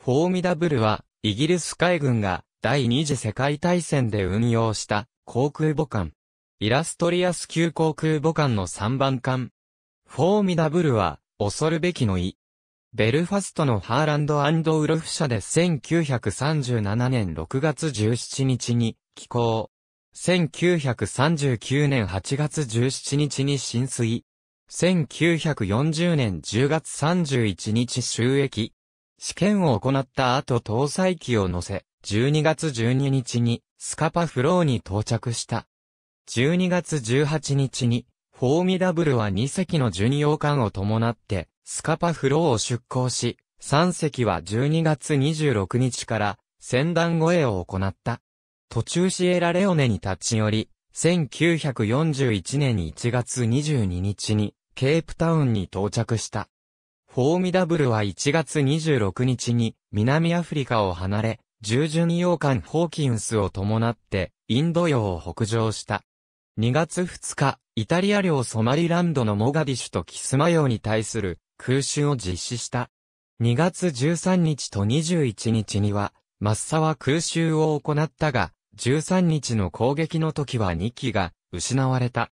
フォーミダブルは、イギリス海軍が第二次世界大戦で運用した航空母艦。イラストリアス級航空母艦の3番艦。フォーミダブルは、恐るべきの意。ベルファストのハーランドウルフ社で1937年6月17日に寄港。1939年8月17日に浸水。1940年10月31日収益。試験を行った後搭載機を乗せ、12月12日にスカパフローに到着した。12月18日に、フォーミダブルは2隻の巡洋艦を伴って、スカパフローを出港し、3隻は12月26日から船団護衛を行った。途中シエラレオネに立ち寄り、1941年1月22日にケープタウンに到着した。フォーミダブルは1月26日に南アフリカを離れ、従順洋艦ホーキンスを伴ってインド洋を北上した。2月2日、イタリア領ソマリランドのモガディシュとキスマヨに対する空襲を実施した。2月13日と21日には、マッサは空襲を行ったが、13日の攻撃の時は2機が失われた。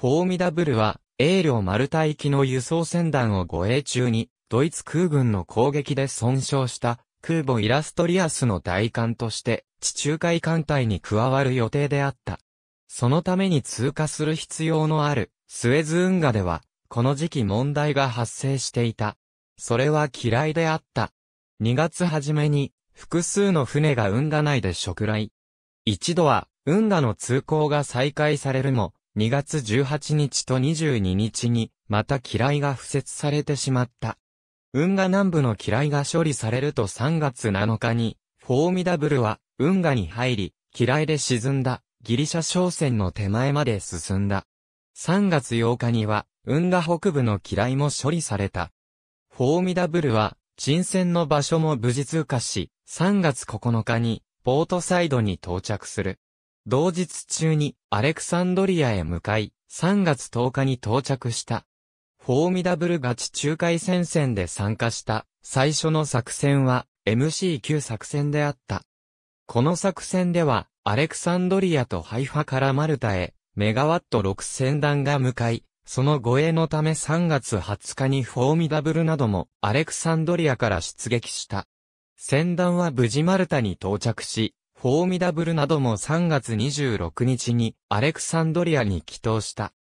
フォーミダブルは英領マルタ行きの輸送船団を護衛中に、ドイツ空軍の攻撃で損傷した空母イラストリアスの代艦として地中海艦隊に加わる予定であった。そのために通過する必要のあるスエズ運河では、この時期問題が発生していた。それは嫌いであった。2月初めに複数の船が運河内で食来。一度は運河の通行が再開されるも、2月18日と22日に、また機雷が付設されてしまった。運河南部の機雷が処理されると3月7日に、フォーミダブルは運河に入り、機雷で沈んだギリシャ商船の手前まで進んだ。3月8日には、運河北部の機雷も処理された。フォーミダブルは、沈船の場所も無事通過し、3月9日に、ポートサイドに到着する。同日中にアレクサンドリアへ向かい、3月10日に到着した。フォーミダブルガチ仲介戦線で参加した最初の作戦は m c 級作戦であった。この作戦ではアレクサンドリアとハイファからマルタへメガワット6戦団弾が向かい、その護衛のため3月20日にフォーミダブルなどもアレクサンドリアから出撃した。戦団は無事マルタに到着し、フォーミダブルなども3月26日にアレクサンドリアに帰投した。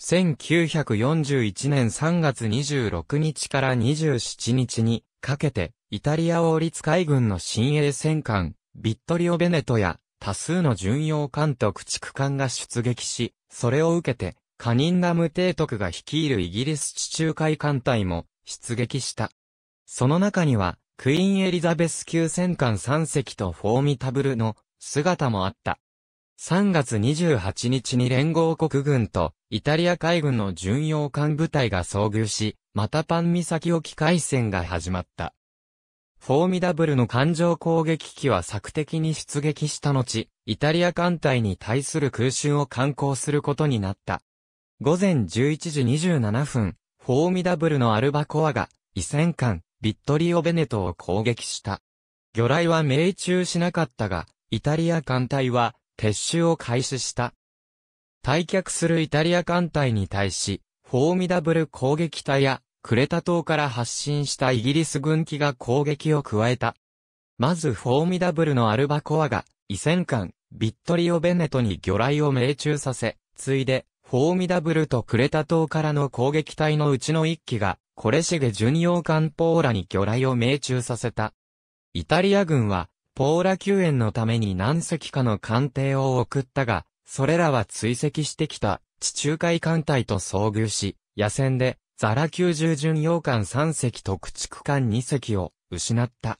1941年3月26日から27日にかけて、イタリア王立海軍の新鋭戦艦、ビットリオ・ベネトや多数の巡洋艦と駆逐艦が出撃し、それを受けて、カニンガム提督が率いるイギリス地中海艦隊も出撃した。その中には、クイーンエリザベス級戦艦3隻とフォーミタブルの姿もあった。3月28日に連合国軍とイタリア海軍の巡洋艦部隊が遭遇し、またパン岬沖海戦が始まった。フォーミダブルの艦上攻撃機は索敵に出撃した後、イタリア艦隊に対する空襲を観光することになった。午前11時27分、フォーミダブルのアルバコアが、異戦艦、ビットリオ・ベネトを攻撃した。魚雷は命中しなかったが、イタリア艦隊は撤収を開始した。退却するイタリア艦隊に対し、フォーミダブル攻撃隊や、クレタ島から発進したイギリス軍機が攻撃を加えた。まずフォーミダブルのアルバコアが、異戦艦、ビットリオ・ベネトに魚雷を命中させ、ついで、フォーミダブルとクレタ島からの攻撃隊のうちの一機が、コレシゲ巡洋艦ポーラに魚雷を命中させた。イタリア軍は、ポーラ救援のために何隻かの艦艇を送ったが、それらは追跡してきた地中海艦隊と遭遇し、野戦でザラ90巡洋艦3隻と駆逐艦2隻を失った。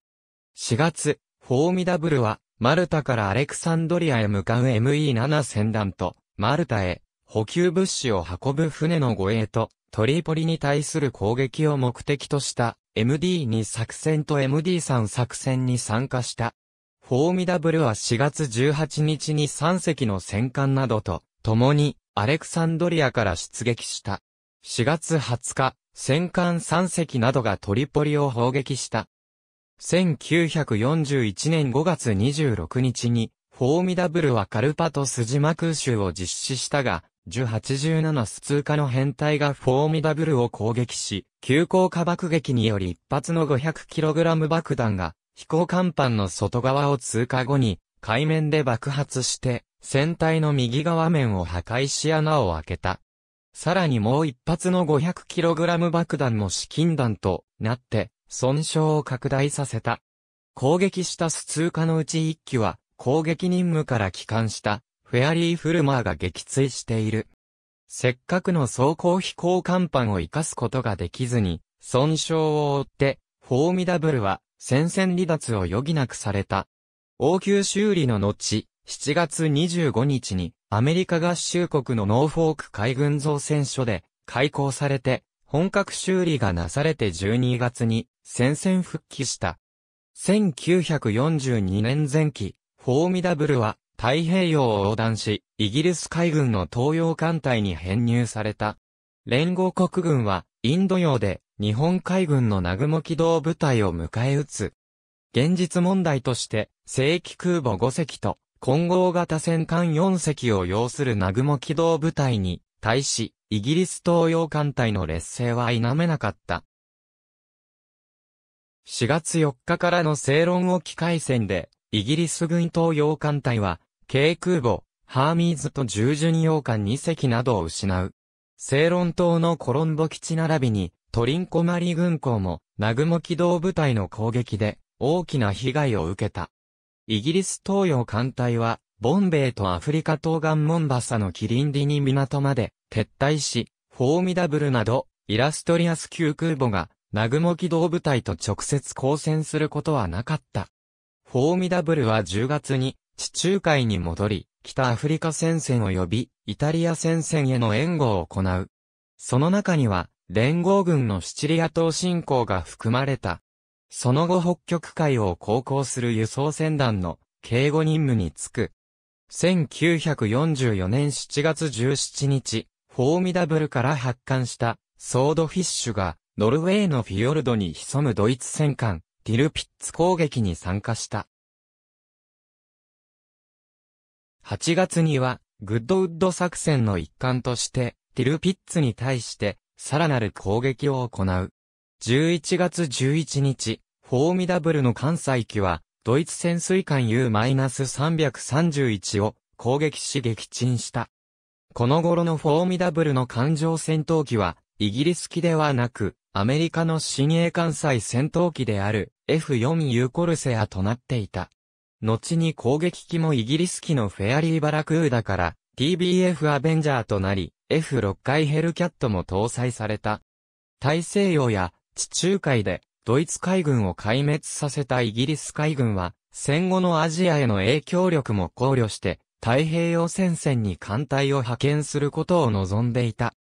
4月、フォーミダブルは、マルタからアレクサンドリアへ向かう ME7 船団と、マルタへ補給物資を運ぶ船の護衛と、トリポリに対する攻撃を目的とした MD2 作戦と MD3 作戦に参加した。フォーミダブルは4月18日に3隻の戦艦などと共にアレクサンドリアから出撃した。4月20日、戦艦3隻などがトリポリを砲撃した。1941年5月26日に、フォーミダブルはカルパトスジマ空襲を実施したが、1087ス通過の編隊がフォーミダブルを攻撃し、急降下爆撃により一発の 500kg 爆弾が飛行甲板の外側を通過後に海面で爆発して、船体の右側面を破壊し穴を開けた。さらにもう一発の 500kg 爆弾も資金弾となって、損傷を拡大させた。攻撃したス通過のうち一機は、攻撃任務から帰還したフェアリー・フルマーが撃墜している。せっかくの走行飛行甲板を活かすことができずに、損傷を負って、フォーミダブルは戦線離脱を余儀なくされた。応急修理の後、7月25日にアメリカ合衆国のノーフォーク海軍造船所で開港されて、本格修理がなされて12月に戦線復帰した。1942年前期、フォーミダブルは太平洋を横断し、イギリス海軍の東洋艦隊に編入された。連合国軍は、インド洋で、日本海軍の南雲機動部隊を迎え撃つ。現実問題として、正規空母5隻と、混合型戦艦4隻を要する南雲機動部隊に、対し、イギリス東洋艦隊の劣勢は否めなかった。4月4日からの正論を機械戦で、イギリス軍東洋艦隊は、軽空母、ハーミーズと従順洋艦2隻などを失う。セーロン島のコロンボ基地並びに、トリンコマリ軍港も、南雲機動部隊の攻撃で、大きな被害を受けた。イギリス東洋艦隊は、ボンベイとアフリカ東岸モンバサのキリンリに港まで撤退し、フォーミダブルなど、イラストリアス級空母が、ナグモ機動部隊と直接交戦することはなかった。フォーミダブルは10月に、地中海に戻り、北アフリカ戦線及び、イタリア戦線への援護を行う。その中には、連合軍のシチリア島侵攻が含まれた。その後北極海を航行する輸送船団の警護任務に就く。1944年7月17日、フォーミダブルから発艦したソードフィッシュがノルウェーのフィヨルドに潜むドイツ戦艦ティルピッツ攻撃に参加した。8月には、グッドウッド作戦の一環として、ティルピッツに対して、さらなる攻撃を行う。11月11日、フォーミダブルの関西機は、ドイツ潜水艦 U-331 を攻撃し撃沈した。この頃のフォーミダブルの艦上戦闘機は、イギリス機ではなく、アメリカの新鋭艦載戦闘機である F4U コルセアとなっていた。後に攻撃機もイギリス機のフェアリーバラクーダから TBF アベンジャーとなり、F6 回ヘルキャットも搭載された。大西洋や地中海でドイツ海軍を壊滅させたイギリス海軍は、戦後のアジアへの影響力も考慮して、太平洋戦線に艦隊を派遣することを望んでいた。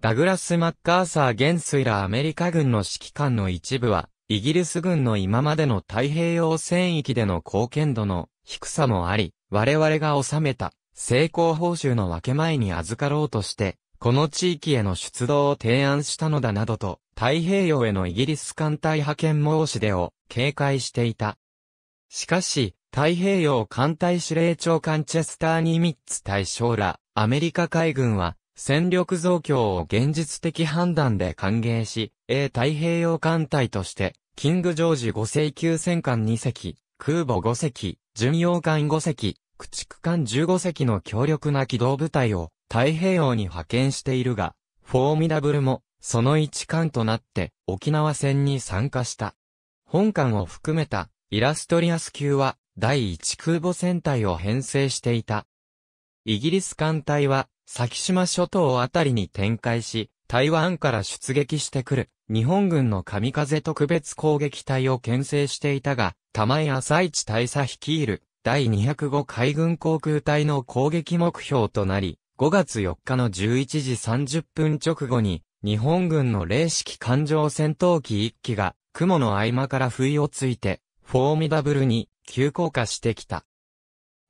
ダグラス・マッカーサー元帥らアメリカ軍の指揮官の一部は、イギリス軍の今までの太平洋戦域での貢献度の低さもあり、我々が収めた成功報酬の分け前に預かろうとして、この地域への出動を提案したのだなどと、太平洋へのイギリス艦隊派遣申し出を警戒していた。しかし、太平洋艦隊司令長官チェスター・ニミッツ大将ら、アメリカ海軍は、戦力増強を現実的判断で歓迎し、A 太平洋艦隊として、キングジョージ5世級戦艦2隻、空母5隻、巡洋艦5隻、駆逐艦15隻の強力な機動部隊を太平洋に派遣しているが、フォーミダブルもその一艦となって沖縄戦に参加した。本艦を含めたイラストリアス級は第1空母戦隊を編成していた。イギリス艦隊は先島諸島あたりに展開し、台湾から出撃してくる日本軍の神風特別攻撃隊を牽制していたが、玉井朝市大佐率いる第205海軍航空隊の攻撃目標となり、5月4日の11時30分直後に、日本軍の零式艦上戦闘機1機が、雲の合間から不意をついて、フォーミダブルに急降下してきた。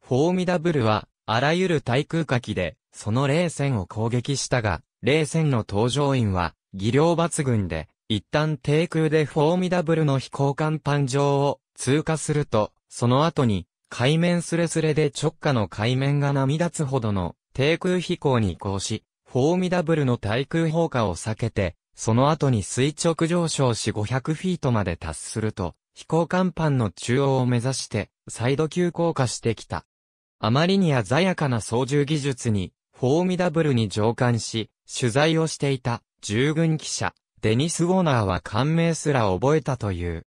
フォーミダブルは、あらゆる対空火器で、その霊戦を攻撃したが、冷戦の搭乗員は、技量抜群で、一旦低空でフォーミダブルの飛行甲板上を通過すると、その後に、海面すれすれで直下の海面が波立つほどの低空飛行に移行し、フォーミダブルの対空砲火を避けて、その後に垂直上昇し500フィートまで達すると、飛行甲板の中央を目指して、再度急降下してきた。あまりに鮮やかな操縦技術に、フォーミダブルに上官し、取材をしていた従軍記者、デニス・ウォナーは感銘すら覚えたという。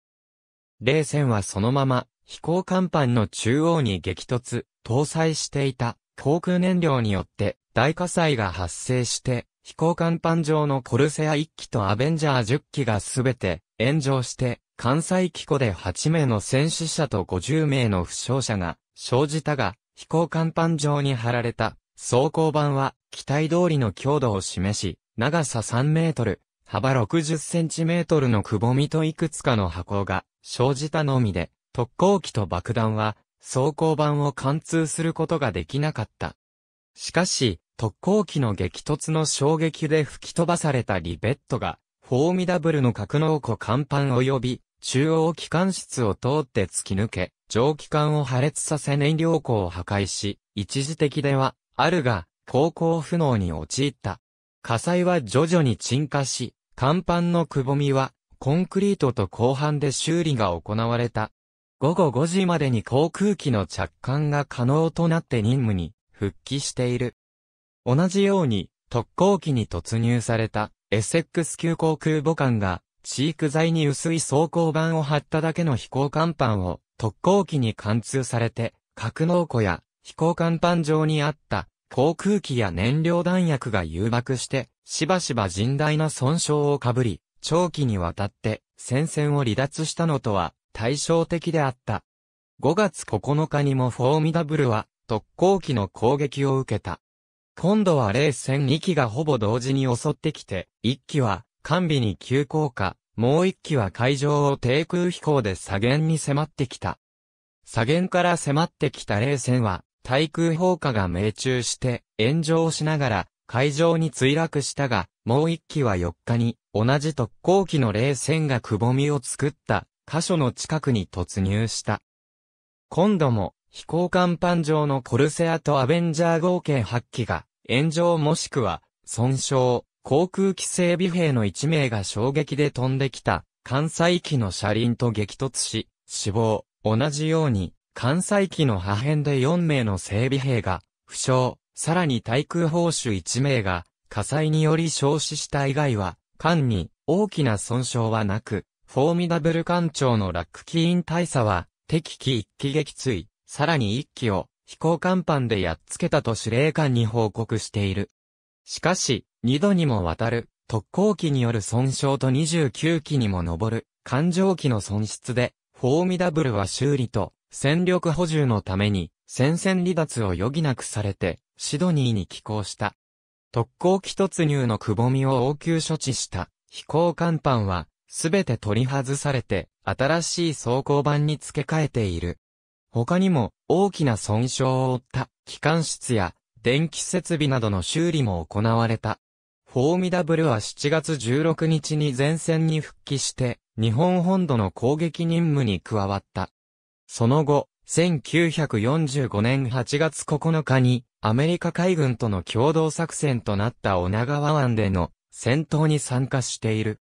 冷戦はそのまま飛行甲板の中央に激突、搭載していた航空燃料によって大火災が発生して飛行甲板上のコルセア1機とアベンジャー10機がすべて炎上して関西機庫で8名の戦死者と50名の負傷者が生じたが飛行甲板上に貼られた装甲板は、機体通りの強度を示し、長さ3メートル、幅60センチメートルのくぼみといくつかの箱が生じたのみで、特攻機と爆弾は、装甲板を貫通することができなかった。しかし、特攻機の激突の衝撃で吹き飛ばされたリベットが、フォーミダブルの格納庫甲板及び、中央機関室を通って突き抜け、蒸気管を破裂させ燃料庫を破壊し、一時的ではあるが、航行不能に陥った。火災は徐々に沈下し、甲板のくぼみは、コンクリートと後半で修理が行われた。午後5時までに航空機の着艦が可能となって任務に復帰している。同じように特攻機に突入されたエセックス級航空母艦が飼育材に薄い装甲板を張っただけの飛行甲板を特攻機に貫通されて格納庫や飛行甲板上にあった航空機や燃料弾薬が誘爆して、しばしば甚大な損傷をかぶり、長期にわたって戦線を離脱したのとは対照的であった。5月9日にもフォーミダブルは特攻機の攻撃を受けた。今度は冷戦2機がほぼ同時に襲ってきて、1機は完備に急降下、もう1機は海上を低空飛行で左舷に迫ってきた。左舷から迫ってきた冷戦は対空砲火が命中して炎上しながら海上に墜落したが、もう一機は4日に同じ特攻機の冷戦がくぼみを作った箇所の近くに突入した。今度も飛行甲板上のコルセアとアベンジャー合計8機が炎上もしくは損傷、航空機整備兵の1名が衝撃で飛んできた関西機の車輪と激突し、死亡、同じように艦載機の破片で4名の整備兵が、負傷、さらに対空砲手1名が、火災により焼死した以外は、艦に大きな損傷はなく、フォーミダブル艦長のラック機員大佐は、敵機1機撃墜、さらに1機を飛行甲板でやっつけたと司令官に報告している。しかし、2度にもわたる特攻機による損傷と29機にも上る艦上機の損失で、フォーミダブルは修理と戦力補充のために戦線離脱を余儀なくされてシドニーに寄港した。特攻機突入のくぼみを応急処置した飛行甲板はすべて取り外されて新しい装甲板に付け替えている。他にも大きな損傷を負った機関室や電気設備などの修理も行われた。フォーミダブルは7月16日に前線に復帰して日本本土の攻撃任務に加わった。その後、1945年8月9日に、アメリカ海軍との共同作戦となった女川湾での戦闘に参加している。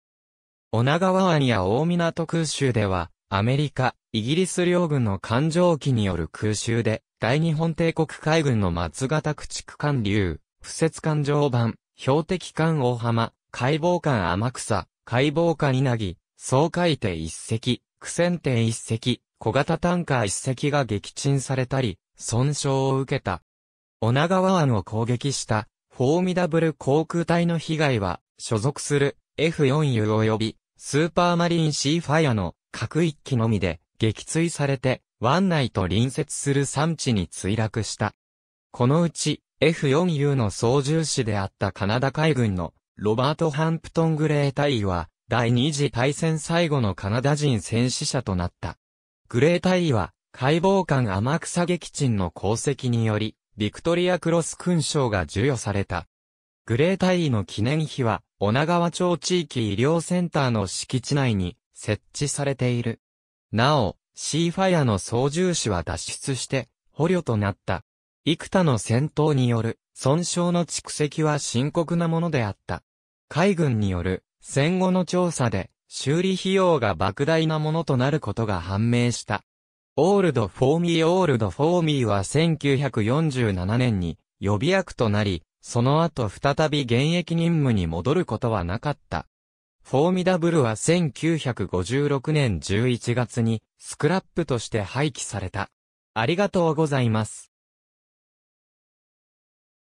女川湾や大港空襲では、アメリカ、イギリス両軍の艦上機による空襲で、大日本帝国海軍の松型駆逐艦流、不設艦上版、標的艦大浜、解剖艦天草、解剖艦稲城、総海艇一隻、苦戦艇一隻、小型タンカー一隻が撃沈されたり、損傷を受けた。女川湾を攻撃したフォーミダブル航空隊の被害は、所属する F4U 及びスーパーマリンシーファイアの各一機のみで撃墜されて、湾内と隣接する山地に墜落した。このうち F4U の操縦士であったカナダ海軍のロバート・ハンプトン・グレー隊員は第二次大戦最後のカナダ人戦死者となった。グレータイは、解剖官天草撃沈の功績により、ビクトリアクロス勲章が授与された。グレータイの記念碑は、女川町地域医療センターの敷地内に設置されている。なお、シーファイアの操縦士は脱出して、捕虜となった。幾多の戦闘による損傷の蓄積は深刻なものであった。海軍による戦後の調査で修理費用が莫大なものとなることが判明した。オールド・フォーミー・オールド・フォーミーは1947年に予備役となり、その後再び現役任務に戻ることはなかった。フォーミダブルは1956年11月にスクラップとして廃棄された。ありがとうございます。